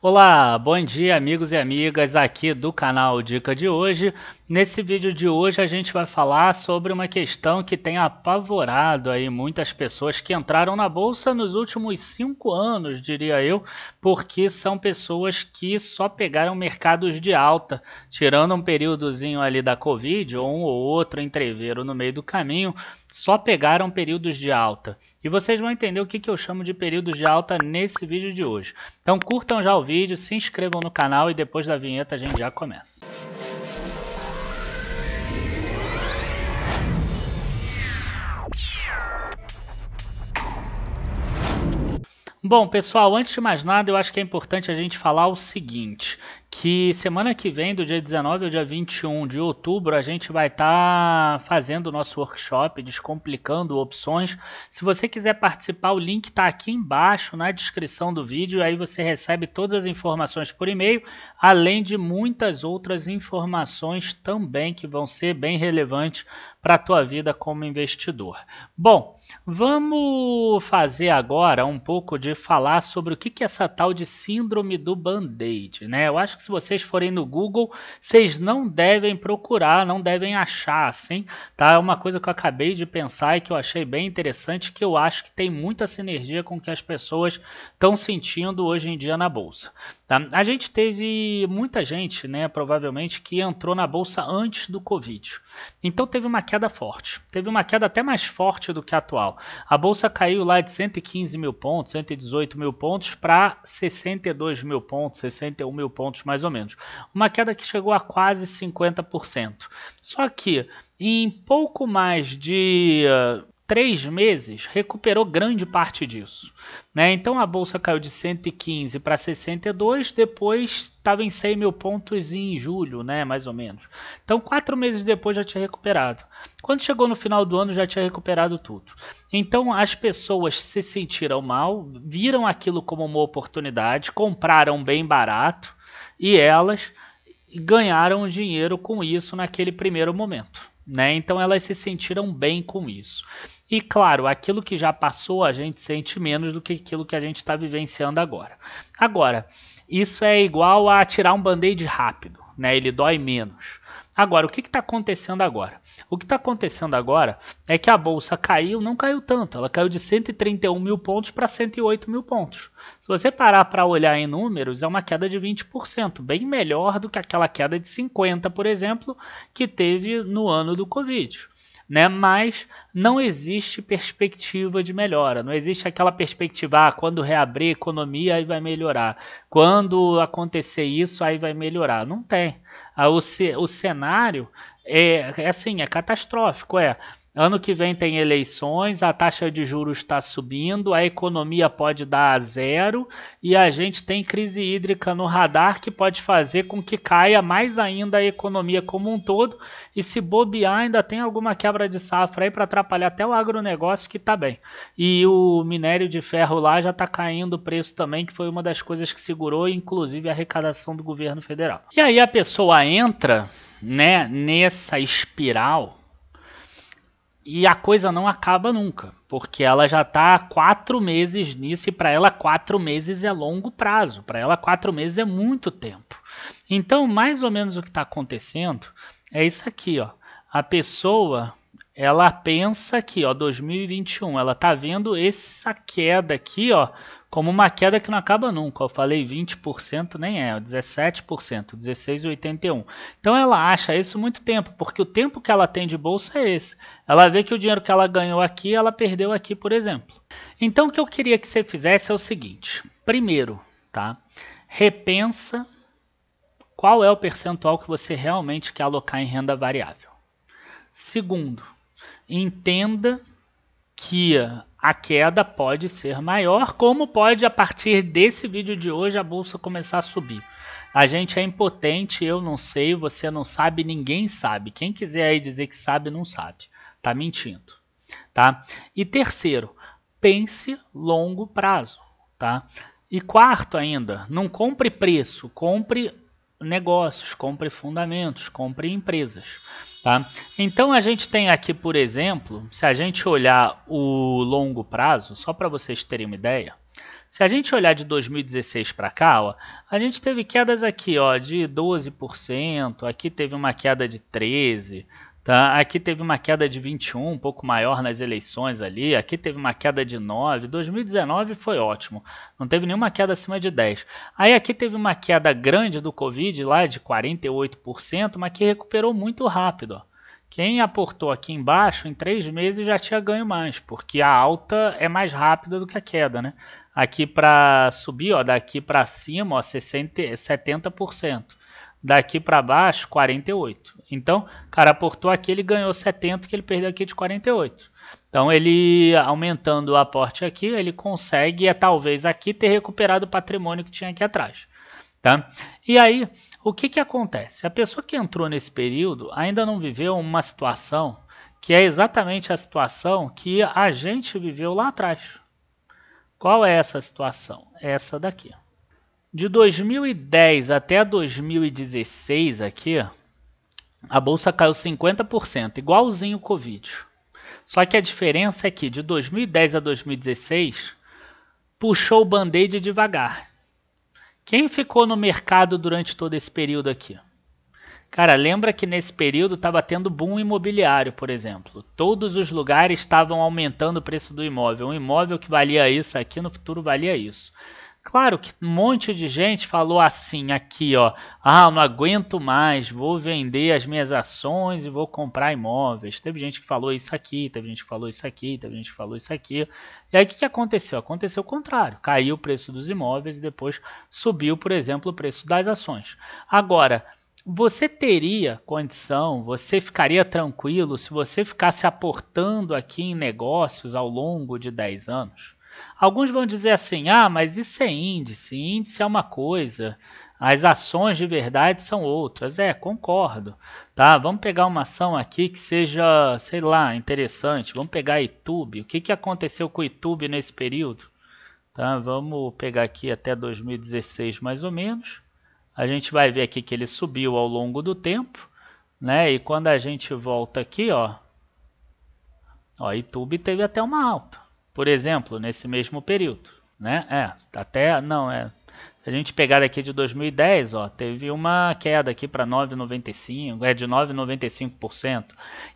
Olá, bom dia amigos e amigas aqui do canal Dica de Hoje. Nesse vídeo de hoje a gente vai falar sobre uma questão que tem apavorado aí muitas pessoas que entraram na bolsa nos últimos cinco anos, diria eu, porque são pessoas que só pegaram mercados de alta, tirando um períodozinho ali da Covid ou um ou outro entreveiro no meio do caminho só pegaram períodos de alta. E vocês vão entender o que, que eu chamo de períodos de alta nesse vídeo de hoje. Então curtam já o vídeo, se inscrevam no canal e depois da vinheta a gente já começa. Bom, pessoal, antes de mais nada, eu acho que é importante a gente falar o seguinte, que semana que vem, do dia 19 ao dia 21 de outubro, a gente vai estar tá fazendo o nosso workshop Descomplicando Opções. Se você quiser participar, o link está aqui embaixo na descrição do vídeo. Aí você recebe todas as informações por e-mail, além de muitas outras informações também que vão ser bem relevantes para a tua vida como investidor. Bom, vamos fazer agora um pouco de falar sobre o que, que é essa tal de síndrome do band-aid. Né? Eu acho que se vocês forem no Google, vocês não devem procurar, não devem achar, assim, tá? É uma coisa que eu acabei de pensar e que eu achei bem interessante, que eu acho que tem muita sinergia com o que as pessoas estão sentindo hoje em dia na bolsa. Tá? A gente teve muita gente, né, provavelmente, que entrou na bolsa antes do Covid. Então teve uma queda forte, teve uma queda até mais forte do que a atual. A bolsa caiu lá de 115 mil pontos, 118 mil pontos para 62 mil pontos, 61 mil pontos mais ou menos. Uma queda que chegou a quase 50%. Só que em pouco mais de eh, três meses recuperou grande parte disso. Né? Então a bolsa caiu de 115 para 62, depois estava em 100 mil pontos em julho, né? mais ou menos. Então quatro meses depois já tinha recuperado. Quando chegou no final do ano já tinha recuperado tudo. Então as pessoas se sentiram mal, viram aquilo como uma oportunidade, compraram bem barato e elas ganharam dinheiro com isso naquele primeiro momento. Né? Então elas se sentiram bem com isso. E claro, aquilo que já passou a gente sente menos do que aquilo que a gente está vivenciando agora. Agora, isso é igual a tirar um band-aid rápido, né? Ele dói menos. Agora, o que está acontecendo agora? O que está acontecendo agora é que a bolsa caiu, não caiu tanto. Ela caiu de 131 mil pontos para 108 mil pontos. Se você parar para olhar em números, é uma queda de 20%, bem melhor do que aquela queda de 50%, por exemplo, que teve no ano do Covid né? Mas não existe perspectiva de melhora, não existe aquela perspectiva ah, quando reabrir a economia aí vai melhorar, quando acontecer isso aí vai melhorar, não tem. Ah, o, o cenário é, é assim, é catastrófico, é Ano que vem tem eleições, a taxa de juros está subindo, a economia pode dar a zero e a gente tem crise hídrica no radar que pode fazer com que caia mais ainda a economia como um todo. E se bobear, ainda tem alguma quebra de safra aí para atrapalhar até o agronegócio que está bem. E o minério de ferro lá já está caindo o preço também, que foi uma das coisas que segurou, inclusive, a arrecadação do governo federal. E aí a pessoa entra né, nessa espiral e a coisa não acaba nunca, porque ela já está há quatro meses nisso e para ela quatro meses é longo prazo, para ela quatro meses é muito tempo. Então, mais ou menos o que está acontecendo é isso aqui, ó. A pessoa ela pensa que, ó, 2021, ela tá vendo essa queda aqui, ó, como uma queda que não acaba nunca. Eu falei 20%, nem é, 17%, é 16,81%. Então ela acha isso muito tempo, porque o tempo que ela tem de bolsa é esse. Ela vê que o dinheiro que ela ganhou aqui, ela perdeu aqui, por exemplo. Então o que eu queria que você fizesse é o seguinte: primeiro, tá? Repensa qual é o percentual que você realmente quer alocar em renda variável. Segundo, entenda que a queda pode ser maior, como pode a partir desse vídeo de hoje a bolsa começar a subir. A gente é impotente, eu não sei, você não sabe, ninguém sabe. Quem quiser aí dizer que sabe, não sabe. Tá mentindo, tá? E terceiro, pense longo prazo, tá? E quarto ainda, não compre preço, compre negócios, compre fundamentos, compre empresas. Tá? Então a gente tem aqui, por exemplo, se a gente olhar o longo prazo, só para vocês terem uma ideia, se a gente olhar de 2016 para cá, ó, a gente teve quedas aqui ó, de 12%, aqui teve uma queda de 13%, Tá? Aqui teve uma queda de 21, um pouco maior nas eleições ali. Aqui teve uma queda de 9. 2019 foi ótimo, não teve nenhuma queda acima de 10. Aí aqui teve uma queda grande do Covid lá de 48%, mas que recuperou muito rápido. Ó. Quem aportou aqui embaixo, em três meses já tinha ganho mais, porque a alta é mais rápida do que a queda, né? Aqui para subir, ó, daqui para cima, ó, 60, 70%. Daqui para baixo, 48. Então, o cara aportou aqui, ele ganhou 70, que ele perdeu aqui de 48. Então, ele aumentando o aporte aqui, ele consegue, é, talvez aqui, ter recuperado o patrimônio que tinha aqui atrás. Tá? E aí, o que, que acontece? A pessoa que entrou nesse período ainda não viveu uma situação que é exatamente a situação que a gente viveu lá atrás. Qual é essa situação? Essa daqui. De 2010 até 2016 aqui, a bolsa caiu 50%, igualzinho o Covid. Só que a diferença é que de 2010 a 2016 puxou o band-aid devagar. Quem ficou no mercado durante todo esse período aqui? Cara, lembra que nesse período estava tendo boom imobiliário, por exemplo. Todos os lugares estavam aumentando o preço do imóvel. Um imóvel que valia isso aqui no futuro valia isso. Claro que um monte de gente falou assim aqui, ó. Ah, não aguento mais, vou vender as minhas ações e vou comprar imóveis. Teve gente que falou isso aqui, teve gente que falou isso aqui, teve gente que falou isso aqui. E aí o que, que aconteceu? Aconteceu o contrário. Caiu o preço dos imóveis e depois subiu, por exemplo, o preço das ações. Agora, você teria condição, você ficaria tranquilo se você ficasse aportando aqui em negócios ao longo de 10 anos? Alguns vão dizer assim: ah, mas isso é índice, índice é uma coisa, as ações de verdade são outras. É, concordo. Tá? Vamos pegar uma ação aqui que seja, sei lá, interessante. Vamos pegar a YouTube. O que, que aconteceu com o YouTube nesse período? Tá? Vamos pegar aqui até 2016 mais ou menos. A gente vai ver aqui que ele subiu ao longo do tempo. Né? E quando a gente volta aqui, ó, o YouTube teve até uma alta por exemplo, nesse mesmo período. Né? É, até não é. Se a gente pegar aqui de 2010, ó, teve uma queda aqui para 9,95, é de 9,95%.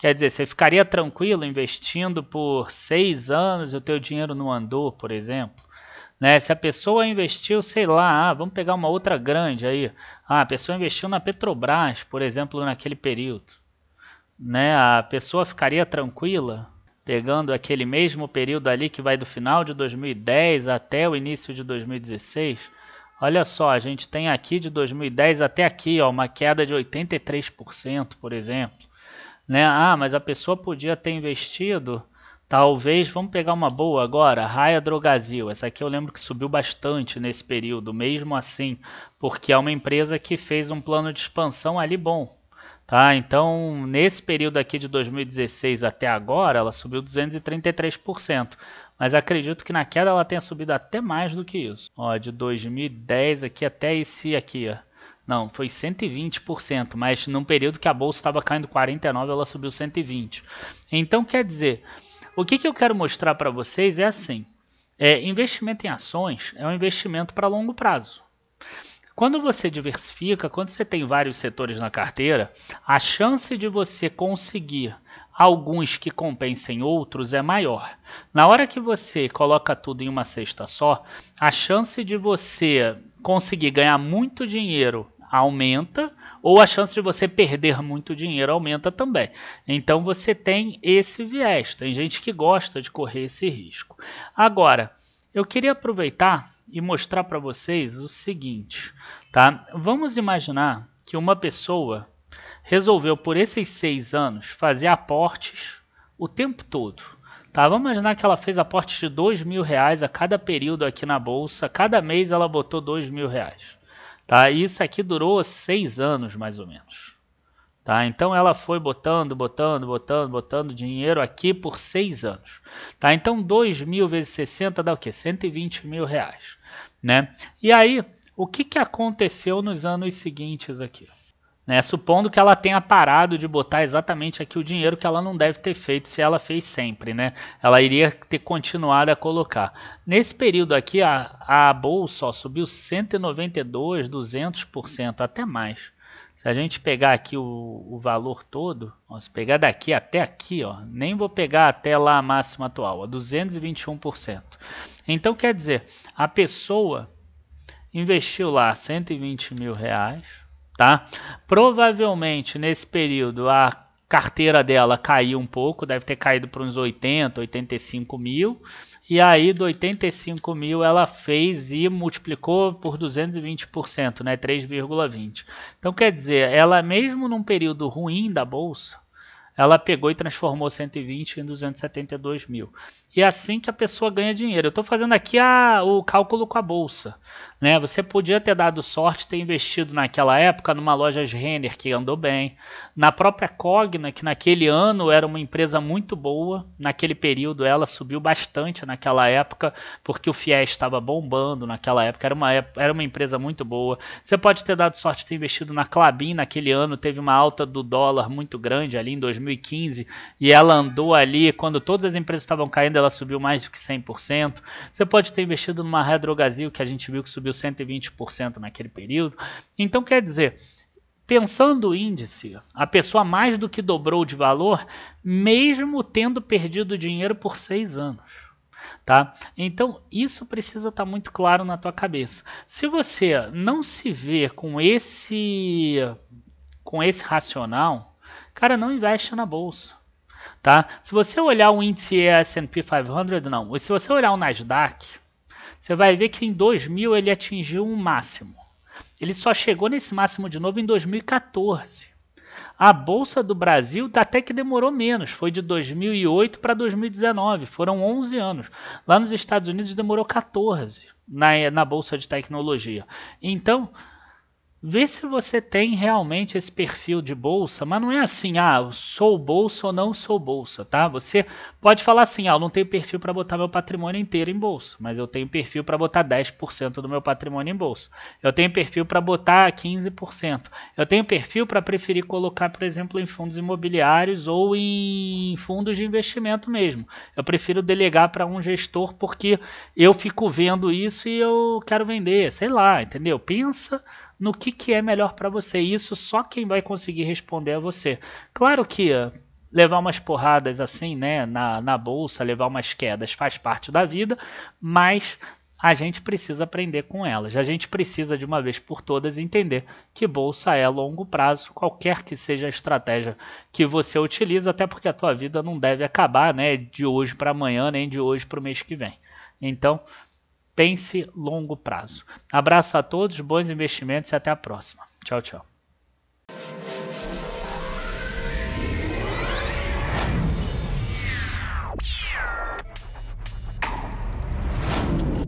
Quer dizer, você ficaria tranquilo investindo por seis anos e o teu dinheiro não andou, por exemplo? Né? Se a pessoa investiu, sei lá, ah, vamos pegar uma outra grande aí. Ah, a pessoa investiu na Petrobras, por exemplo, naquele período. Né? A pessoa ficaria tranquila? pegando aquele mesmo período ali que vai do final de 2010 até o início de 2016, olha só, a gente tem aqui de 2010 até aqui ó, uma queda de 83%, por exemplo. Né? Ah, mas a pessoa podia ter investido, talvez, vamos pegar uma boa agora, Raia Drogazil. Essa aqui eu lembro que subiu bastante nesse período, mesmo assim, porque é uma empresa que fez um plano de expansão ali bom, Tá? Então, nesse período aqui de 2016 até agora, ela subiu 233%. Mas acredito que na queda ela tenha subido até mais do que isso. Ó, de 2010 aqui até esse aqui, ó. Não, foi 120%, mas num período que a bolsa estava caindo 49, ela subiu 120. Então, quer dizer, o que, que eu quero mostrar para vocês é assim: é, investimento em ações é um investimento para longo prazo. Quando você diversifica, quando você tem vários setores na carteira, a chance de você conseguir alguns que compensem outros é maior. Na hora que você coloca tudo em uma cesta só, a chance de você conseguir ganhar muito dinheiro aumenta ou a chance de você perder muito dinheiro aumenta também. Então você tem esse viés. Tem gente que gosta de correr esse risco. Agora, eu queria aproveitar e mostrar para vocês o seguinte, tá? Vamos imaginar que uma pessoa resolveu por esses seis anos fazer aportes o tempo todo. Tá, vamos imaginar que ela fez aportes de dois mil reais a cada período aqui na bolsa. Cada mês ela botou dois mil reais. Tá? E isso aqui durou seis anos mais ou menos. Tá? Então ela foi botando, botando, botando, botando dinheiro aqui por seis anos. Tá? Então 2 mil vezes 60 dá o quê? 120 mil reais. Né? E aí, o que, que aconteceu nos anos seguintes aqui? Né? Supondo que ela tenha parado de botar exatamente aqui o dinheiro que ela não deve ter feito se ela fez sempre, né? Ela iria ter continuado a colocar. Nesse período aqui, a, a bolsa ó, subiu 192, 200%, até mais. Se a gente pegar aqui o, o valor todo, ó, se pegar daqui até aqui, ó, nem vou pegar até lá a máxima atual, a 221%. Então quer dizer, a pessoa investiu lá 120 mil reais, tá? Provavelmente nesse período a carteira dela caiu um pouco, deve ter caído para uns 80, 85 mil. E aí, do 85 mil, ela fez e multiplicou por 220%, né? 3,20. Então, quer dizer, ela mesmo num período ruim da bolsa, ela pegou e transformou 120 em 272 mil e é assim que a pessoa ganha dinheiro. Eu estou fazendo aqui a, o cálculo com a bolsa. Né? Você podia ter dado sorte, ter investido naquela época numa loja Renner que andou bem, na própria Cogna, que naquele ano era uma empresa muito boa, naquele período ela subiu bastante naquela época, porque o FIES estava bombando naquela época, era uma, era uma empresa muito boa. Você pode ter dado sorte, ter investido na Clabin, naquele ano teve uma alta do dólar muito grande ali em 2015, e ela andou ali, quando todas as empresas estavam caindo, ela subiu mais do que 100%. Você pode ter investido numa Redrogazil, que a gente viu que subiu 120% naquele período. Então quer dizer, Pensando o índice, a pessoa mais do que dobrou de valor, mesmo tendo perdido dinheiro por seis anos. Tá? Então, isso precisa estar tá muito claro na tua cabeça. Se você não se vê com esse com esse racional, cara, não investe na bolsa tá? Se você olhar o índice S&P 500, não. Se você olhar o Nasdaq, você vai ver que em 2000 ele atingiu um máximo. Ele só chegou nesse máximo de novo em 2014. A bolsa do Brasil tá até que demorou menos, foi de 2008 para 2019, foram 11 anos. Lá nos Estados Unidos demorou 14 na, na bolsa de tecnologia. Então, vê se você tem realmente esse perfil de bolsa, mas não é assim, ah, eu sou bolsa ou não sou bolsa, tá? Você pode falar assim, ah, eu não tenho perfil para botar meu patrimônio inteiro em bolsa, mas eu tenho perfil para botar 10% do meu patrimônio em bolsa. Eu tenho perfil para botar 15%. Eu tenho perfil para preferir colocar, por exemplo, em fundos imobiliários ou em fundos de investimento mesmo. Eu prefiro delegar para um gestor porque eu fico vendo isso e eu quero vender, sei lá, entendeu? Pensa no que, que é melhor para você. isso só quem vai conseguir responder é você. Claro que eh, levar umas porradas assim, né, na, na bolsa, levar umas quedas faz parte da vida, mas a gente precisa aprender com elas. A gente precisa, de uma vez por todas, entender que bolsa é longo prazo, qualquer que seja a estratégia que você utiliza, até porque a tua vida não deve acabar né, de hoje para amanhã, nem de hoje para o mês que vem. Então, Pense longo prazo. Abraço a todos, bons investimentos e até a próxima. Tchau, tchau.